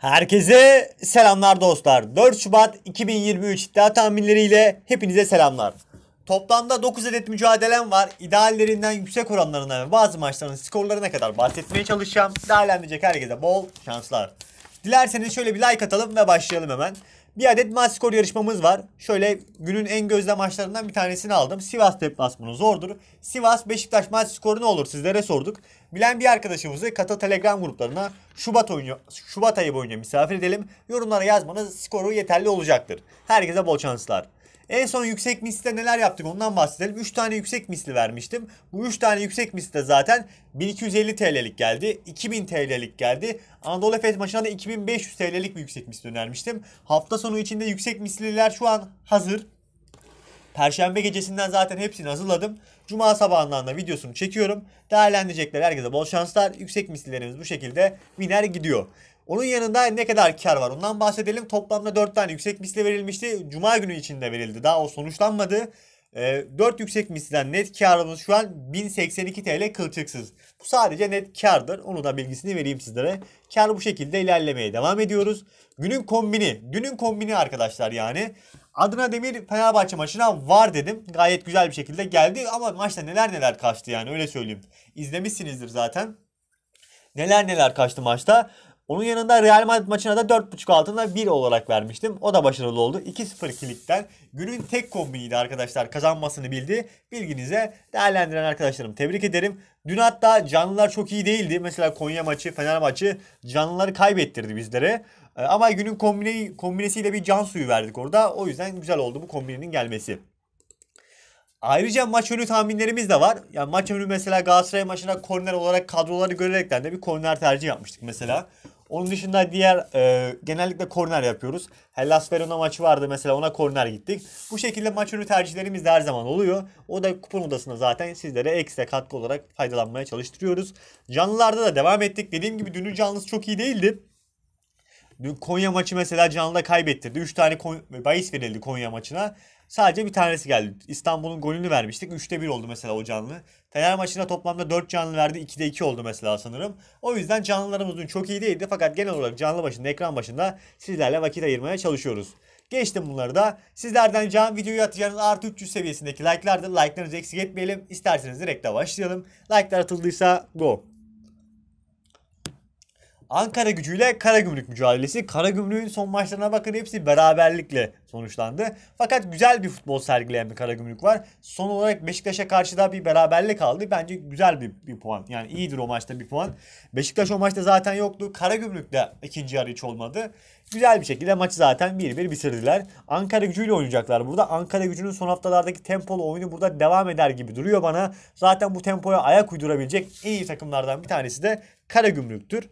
Herkese selamlar dostlar. 4 Şubat 2023 iddia tahminleriyle hepinize selamlar. Toplamda 9 adet mücadelem var. İdeallerinden yüksek oranlarına ve bazı maçların skorlarına kadar bahsetmeye çalışacağım. Değerlendirecek herkese bol şanslar. Dilerseniz şöyle bir like atalım ve başlayalım hemen. Bir adet maç skor yarışmamız var. Şöyle günün en gözde maçlarından bir tanesini aldım. Sivas deplasmanı zordur. Sivas Beşiktaş maç skoru ne olur sizlere sorduk. Bilen bir arkadaşımızı Kata Telegram gruplarına Şubat, oyunu, Şubat ayı boyunca misafir edelim. Yorumlara yazmanız skoru yeterli olacaktır. Herkese bol şanslar. En son yüksek misle neler yaptık ondan bahsedelim. 3 tane yüksek misli vermiştim. Bu 3 tane yüksek misli de zaten 1250 TL'lik geldi. 2000 TL'lik geldi. Anadolu Efes maçına da 2500 TL'lik bir yüksek misli önermiştim. Hafta sonu içinde yüksek misliler şu an hazır. Perşembe gecesinden zaten hepsini hazırladım. Cuma sabahından da videosunu çekiyorum. Değerlendirecekler herkese bol şanslar. Yüksek misillerimiz bu şekilde biner gidiyor. Onun yanında ne kadar kar var ondan bahsedelim. Toplamda 4 tane yüksek misli verilmişti. Cuma günü içinde verildi. Daha o sonuçlanmadı. E, ee, 4 yüksek misliden net karımız şu an 1082 TL kılçıksız. Bu sadece net kardır. Onu da bilgisini vereyim sizlere. Kar bu şekilde ilerlemeye devam ediyoruz. Günün kombini. Günün kombini arkadaşlar yani. Adına Demir Fenerbahçe maçına var dedim. Gayet güzel bir şekilde geldi ama maçta neler neler kaçtı yani öyle söyleyeyim. İzlemişsinizdir zaten. Neler neler kaçtı maçta. Onun yanında Real Madrid maçına da 4.5 altında 1 olarak vermiştim. O da başarılı oldu. 2-0-2'likten günün tek kombiniydi arkadaşlar. Kazanmasını bildi. Bilginize değerlendiren arkadaşlarım tebrik ederim. Dün hatta canlılar çok iyi değildi. Mesela Konya maçı, Fener maçı canlıları kaybettirdi bizlere. Ee, ama günün kombine, kombinesiyle bir can suyu verdik orada. O yüzden güzel oldu bu kombinenin gelmesi. Ayrıca maç önü tahminlerimiz de var. Yani maç önü mesela Galatasaray maçına korner olarak kadroları görerekten de bir korner tercih yapmıştık mesela. Onun dışında diğer e, genellikle korner yapıyoruz. Hellas hani Verona maçı vardı mesela ona korner gittik. Bu şekilde maç önü tercihlerimiz de her zaman oluyor. O da kupon odasında zaten sizlere ekstra katkı olarak faydalanmaya çalıştırıyoruz. Canlılarda da devam ettik. Dediğim gibi dünün canlısı çok iyi değildi. Dün Konya maçı mesela canlıda kaybettirdi. 3 tane bahis verildi Konya maçına. Sadece bir tanesi geldi. İstanbul'un golünü vermiştik. 3'te 1 oldu mesela o canlı. Fener maçında toplamda 4 canlı verdi. 2'de 2 oldu mesela sanırım. O yüzden canlılarımız dün çok iyi değildi. Fakat genel olarak canlı başında, ekran başında sizlerle vakit ayırmaya çalışıyoruz. Geçtim bunları da. Sizlerden can videoyu atacağınız artı 300 seviyesindeki like'lardır. Like'larınızı eksik etmeyelim. İsterseniz direkt de başlayalım. Like'lar atıldıysa go. Ankara gücüyle Karagümrük mücadelesi. Karagümrük'ün son maçlarına bakın hepsi beraberlikle sonuçlandı. Fakat güzel bir futbol sergileyen bir Karagümrük var. Son olarak Beşiktaş'a karşı da bir beraberlik aldı. Bence güzel bir, bir puan. Yani iyidir o maçta bir puan. Beşiktaş o maçta zaten yoktu. Karagümrük de ikinci yarı hiç olmadı. Güzel bir şekilde maçı zaten 1-1 bitirdiler. Ankara gücüyle oynayacaklar burada. Ankara gücünün son haftalardaki tempolu oyunu burada devam eder gibi duruyor bana. Zaten bu tempoya ayak uydurabilecek en iyi takımlardan bir tanesi de Karagümrük'tür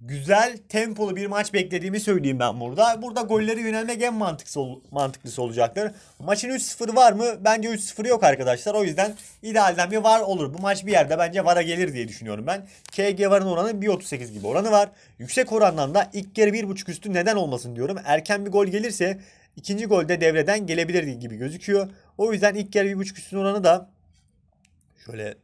güzel tempolu bir maç beklediğimi söyleyeyim ben burada. Burada gollere yönelmek en mantıklı ol mantıklısı olacaktır. Maçın 3-0 var mı? Bence 3-0 yok arkadaşlar. O yüzden idealden bir var olur. Bu maç bir yerde bence vara gelir diye düşünüyorum ben. KG varın oranı 1.38 gibi oranı var. Yüksek orandan da ilk kere 1.5 üstü neden olmasın diyorum. Erken bir gol gelirse ikinci golde devreden gelebilir gibi gözüküyor. O yüzden ilk kere 1.5 üstün oranı da şöyle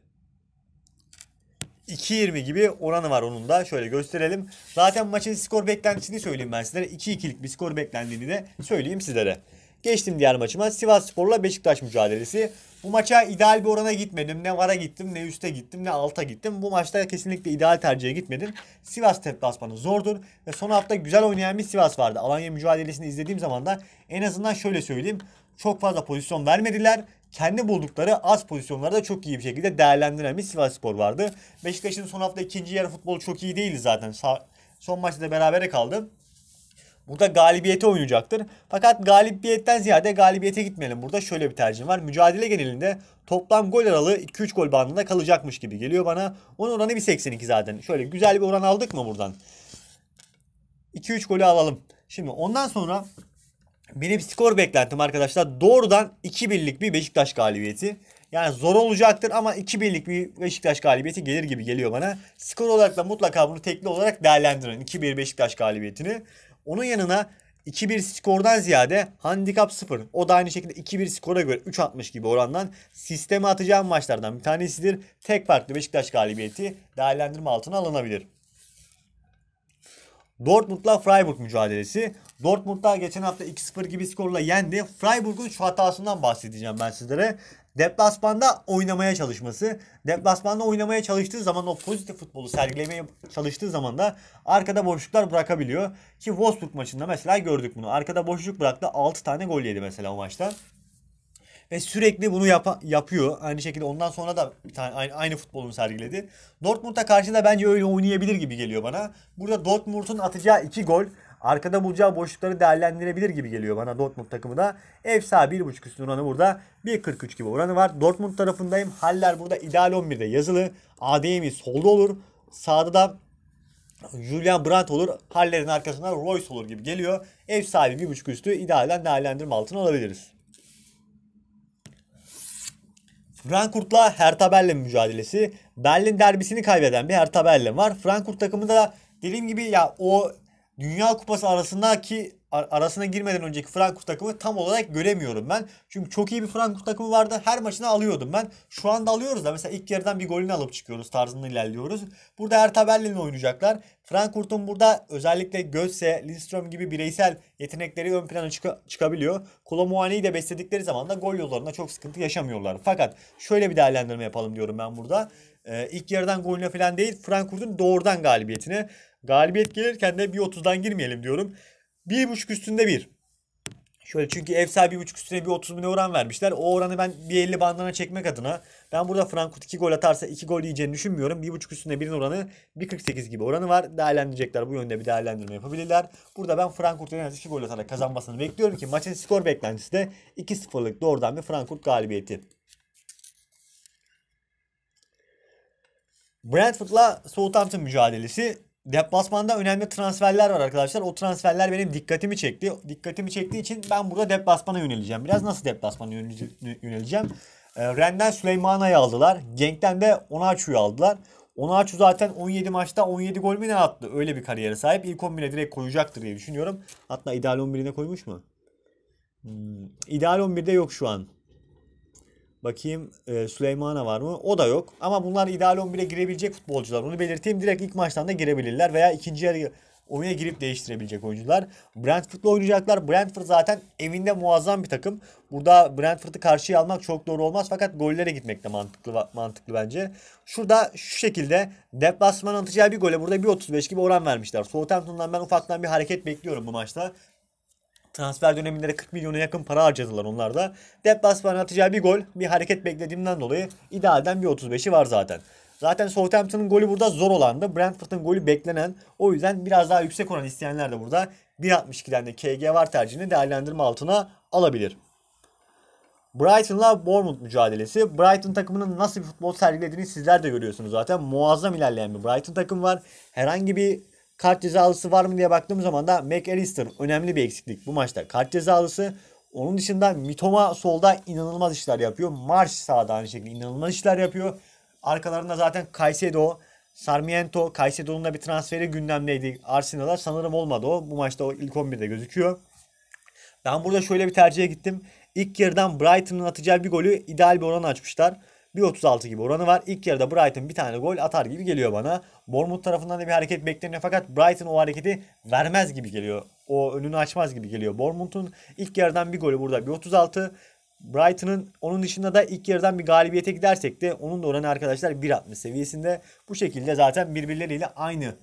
2.20 gibi oranı var onun da. Şöyle gösterelim. Zaten maçın skor beklentisini söyleyeyim ben sizlere. 2-2'lik bir skor beklendiğini de söyleyeyim sizlere. Geçtim diğer maçıma. Sivas Spor'la Beşiktaş mücadelesi. Bu maça ideal bir orana gitmedim. Ne vara gittim, ne üste gittim, ne alta gittim. Bu maçta kesinlikle ideal tercihe gitmedim. Sivas deplasmanı zordur. Ve son hafta güzel oynayan bir Sivas vardı. Alanya mücadelesini izlediğim zaman da en azından şöyle söyleyeyim. Çok fazla pozisyon vermediler kendi buldukları az pozisyonlarda çok iyi bir şekilde değerlendiren bir Sivas Spor vardı. Beşiktaş'ın son hafta ikinci yarı futbolu çok iyi değildi zaten. Son maçta da berabere kaldı. Burada galibiyete oynayacaktır. Fakat galibiyetten ziyade galibiyete gitmeyelim. Burada şöyle bir tercih var. Mücadele genelinde toplam gol aralığı 2-3 gol bandında kalacakmış gibi geliyor bana. Onun oranı 1.82 zaten. Şöyle güzel bir oran aldık mı buradan? 2-3 golü alalım. Şimdi ondan sonra benim skor beklentim arkadaşlar doğrudan 2-1'lik bir Beşiktaş galibiyeti. Yani zor olacaktır ama 2-1'lik bir Beşiktaş galibiyeti gelir gibi geliyor bana. Skor olarak da mutlaka bunu tekli olarak değerlendirin. 2-1 Beşiktaş galibiyetini. Onun yanına 2-1 skordan ziyade handikap 0. O da aynı şekilde 2-1 skora göre 3.60 gibi orandan sisteme atacağım maçlardan bir tanesidir. Tek farklı Beşiktaş galibiyeti değerlendirme altına alınabilir. Dortmund'la Freiburg mücadelesi. Dortmund'lar geçen hafta 2-0 gibi skorla yendi. Freiburg'un şu hatasından bahsedeceğim ben sizlere. Deplasmanda oynamaya çalışması. Deplasmanda oynamaya çalıştığı zaman o pozitif futbolu sergilemeye çalıştığı zaman da arkada boşluklar bırakabiliyor. Ki Wolfsburg maçında mesela gördük bunu. Arkada boşluk bıraktı. 6 tane gol yedi mesela o maçta ve sürekli bunu yap yapıyor. Aynı şekilde ondan sonra da bir tane aynı, aynı futbolunu sergiledi. Dortmund'a karşı da bence öyle oynayabilir gibi geliyor bana. Burada Dortmund'un atacağı iki gol arkada bulacağı boşlukları değerlendirebilir gibi geliyor bana Dortmund takımı da. Ev sahibi 1.5 üstün oranı burada 1.43 gibi oranı var. Dortmund tarafındayım. Haller burada ideal 11'de yazılı. ADM'i solda olur. Sağda da Julian Brandt olur. Haller'in arkasında Royce olur gibi geliyor. Ev sahibi 1.5 üstü idealen değerlendirme altına alabiliriz. Frankfurt'la Hertha Berlin mücadelesi. Berlin derbisini kaybeden bir Hertha Berlin var. Frankfurt takımı da dediğim gibi ya o Dünya Kupası arasındaki arasına girmeden önceki Frankfurt takımı tam olarak göremiyorum ben. Çünkü çok iyi bir Frankfurt takımı vardı. Her maçını alıyordum ben. Şu anda alıyoruz da mesela ilk yerden bir golünü alıp çıkıyoruz tarzında ilerliyoruz. Burada Hertha Berlin'le oynayacaklar. Frankfurt'un burada özellikle Götze, Lindström gibi bireysel yetenekleri ön plana çık- çıkabiliyor. Kolomuani'yi de besledikleri zaman da gol yollarında çok sıkıntı yaşamıyorlar. Fakat şöyle bir değerlendirme yapalım diyorum ben burada. Ee, ilk yarıdan golüne falan değil Frankfurt'un doğrudan galibiyetine. Galibiyet gelirken de bir 30'dan girmeyelim diyorum. 1.5 üstünde 1. Şöyle çünkü ev sahibi 1.5 üstüne bir 30 bin oran vermişler. O oranı ben bir 50 bandına çekmek adına ben burada Frankfurt 2 gol atarsa 2 gol yiyeceğini düşünmüyorum. 1.5 üstüne 1'in oranı 1.48 gibi oranı var. Değerlendirecekler. Bu yönde bir değerlendirme yapabilirler. Burada ben Frankfurt'un en az 2 gol atarak kazanmasını bekliyorum ki maçın skor beklentisi de 2-0'lık doğrudan bir Frankfurt galibiyeti. Brentford'la Southampton mücadelesi Deplasmanda önemli transferler var arkadaşlar. O transferler benim dikkatimi çekti. Dikkatimi çektiği için ben burada deplasmana yöneleceğim. Biraz nasıl deplasmana yöneleceğim? E, Ren'den Süleyman'a aldılar. Genk'ten de Onaçu'yu aldılar. Onaçu zaten 17 maçta 17 gol mü ne attı? Öyle bir kariyere sahip. İlk 11'e direkt koyacaktır diye düşünüyorum. Hatta ideal 11'ine koymuş mu? Hmm, ideal 11'de yok şu an. Bakayım e, Süleymana var mı? O da yok. Ama bunlar ideal 11'e girebilecek futbolcular. Onu belirteyim. Direkt ilk maçtan da girebilirler. Veya ikinci yarı oyuna girip değiştirebilecek oyuncular. Brentford'la oynayacaklar. Brentford zaten evinde muazzam bir takım. Burada Brentford'ı karşıya almak çok doğru olmaz fakat gollere gitmek de mantıklı mantıklı bence. Şurada şu şekilde deplasman atacağı bir gole burada 1.35 gibi oran vermişler. Southampton'dan ben ufaktan bir hareket bekliyorum bu maçta transfer döneminde de 40 milyona yakın para harcadılar onlar da. Deplasman'a atacağı bir gol bir hareket beklediğimden dolayı idealden bir 35'i var zaten. Zaten Southampton'ın golü burada zor olandı. Brentford'un golü beklenen. O yüzden biraz daha yüksek oran isteyenler de burada 1.62'den de KG var tercihini değerlendirme altına alabilir. Brighton'la Bournemouth mücadelesi. Brighton takımının nasıl bir futbol sergilediğini sizler de görüyorsunuz zaten. Muazzam ilerleyen bir Brighton takım var. Herhangi bir Kart cezalısı var mı diye baktığım zaman da McAllister önemli bir eksiklik bu maçta. Kart cezalısı onun dışında Mitoma solda inanılmaz işler yapıyor. Marş sağda aynı şekilde inanılmaz işler yapıyor. Arkalarında zaten Caicedo, Sarmiento, Caicedo'nun da bir transferi gündemdeydi Arsenal'a. Sanırım olmadı o. Bu maçta o ilk 11'de gözüküyor. Ben burada şöyle bir tercihe gittim. İlk yarıdan Brighton'ın atacağı bir golü ideal bir oran açmışlar. 1.36 gibi oranı var. İlk yarıda Brighton bir tane gol atar gibi geliyor bana. Bournemouth tarafından da bir hareket bekleniyor fakat Brighton o hareketi vermez gibi geliyor. O önünü açmaz gibi geliyor. Bournemouth'un ilk yarıdan bir golü burada 1.36. Brighton'ın onun dışında da ilk yarıdan bir galibiyete gidersek de onun da oranı arkadaşlar 1.60 seviyesinde. Bu şekilde zaten birbirleriyle aynı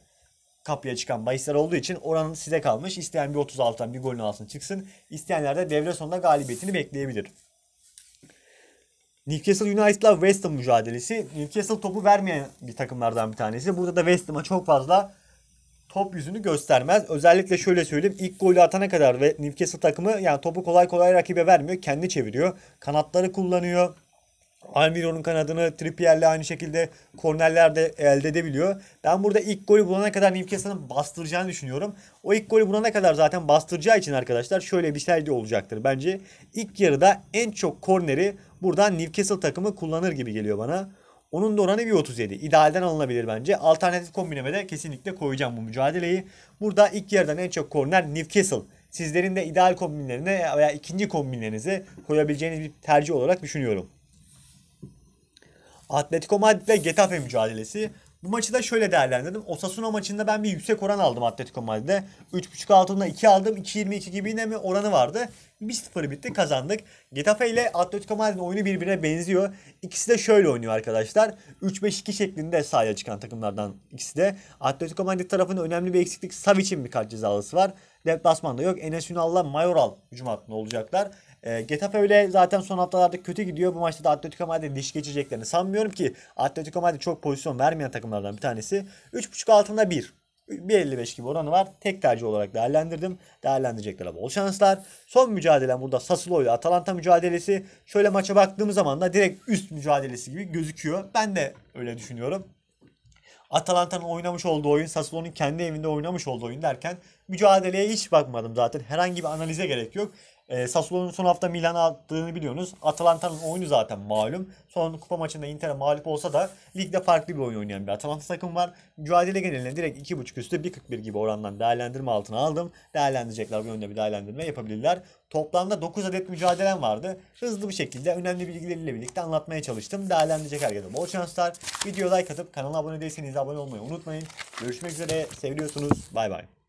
kapıya çıkan bahisler olduğu için oranın size kalmış. İsteyen bir 36'dan bir golün altına çıksın. İsteyenler de devre sonunda galibiyetini bekleyebilir. Newcastle United'la West Ham mücadelesi. Newcastle topu vermeyen bir takımlardan bir tanesi. Burada da West Ham'a çok fazla top yüzünü göstermez. Özellikle şöyle söyleyeyim. ilk golü atana kadar ve Newcastle takımı yani topu kolay kolay rakibe vermiyor. Kendi çeviriyor. Kanatları kullanıyor. Almiron'un kanadını Trippier'le aynı şekilde kornerlerde elde edebiliyor. Ben burada ilk golü bulana kadar Newcastle'ın bastıracağını düşünüyorum. O ilk golü bulana kadar zaten bastıracağı için arkadaşlar şöyle bir şey de olacaktır. Bence ilk yarıda en çok korneri buradan Newcastle takımı kullanır gibi geliyor bana. Onun da oranı 37. İdealden alınabilir bence. Alternatif kombineme de kesinlikle koyacağım bu mücadeleyi. Burada ilk yarıdan en çok korner Newcastle sizlerin de ideal kombinlerine veya ikinci kombinlerinizi koyabileceğiniz bir tercih olarak düşünüyorum. Atletico Madrid ve Getafe mücadelesi. Bu maçı da şöyle değerlendirdim. Osasuna maçında ben bir yüksek oran aldım Atletico Madrid'e. 3.5 altında 2 aldım. 2.22 gibi yine mi oranı vardı. 1-0 bitti kazandık. Getafe ile Atletico Madrid'in oyunu birbirine benziyor. İkisi de şöyle oynuyor arkadaşlar. 3-5-2 şeklinde sahaya çıkan takımlardan ikisi de. Atletico Madrid tarafının önemli bir eksiklik Savic'in bir kart cezalısı var. Deplasmanda yok. Enes Ünal'la Mayoral hücum hattında olacaklar. E, Getafe öyle zaten son haftalarda kötü gidiyor. Bu maçta da Atletico Madrid diş geçeceklerini sanmıyorum ki Atletico Madrid çok pozisyon vermeyen takımlardan bir tanesi. 3.5 altında 1. 1.55 gibi oranı var. Tek tercih olarak değerlendirdim. Değerlendirecekler bol şanslar. Son mücadelem burada Sassuolo ile Atalanta mücadelesi. Şöyle maça baktığımız zaman da direkt üst mücadelesi gibi gözüküyor. Ben de öyle düşünüyorum. Atalanta'nın oynamış olduğu oyun, Sassuolo'nun kendi evinde oynamış olduğu oyun derken mücadeleye hiç bakmadım zaten. Herhangi bir analize gerek yok. E, Sassuolo'nun son hafta Milan'a attığını biliyorsunuz. Atalanta'nın oyunu zaten malum. Son kupa maçında Inter'e mağlup olsa da ligde farklı bir oyun oynayan bir Atalanta takım var. Mücadele geneline direkt 2.5 üstü 1.41 gibi orandan değerlendirme altına aldım. Değerlendirecekler bu yönde bir değerlendirme yapabilirler. Toplamda 9 adet mücadelem vardı. Hızlı bir şekilde önemli bilgileriyle birlikte anlatmaya çalıştım. Değerlendirecek herkese bol şanslar. Videoya like atıp kanala abone değilseniz abone olmayı unutmayın. Görüşmek üzere. Seviyorsunuz. Bay bay.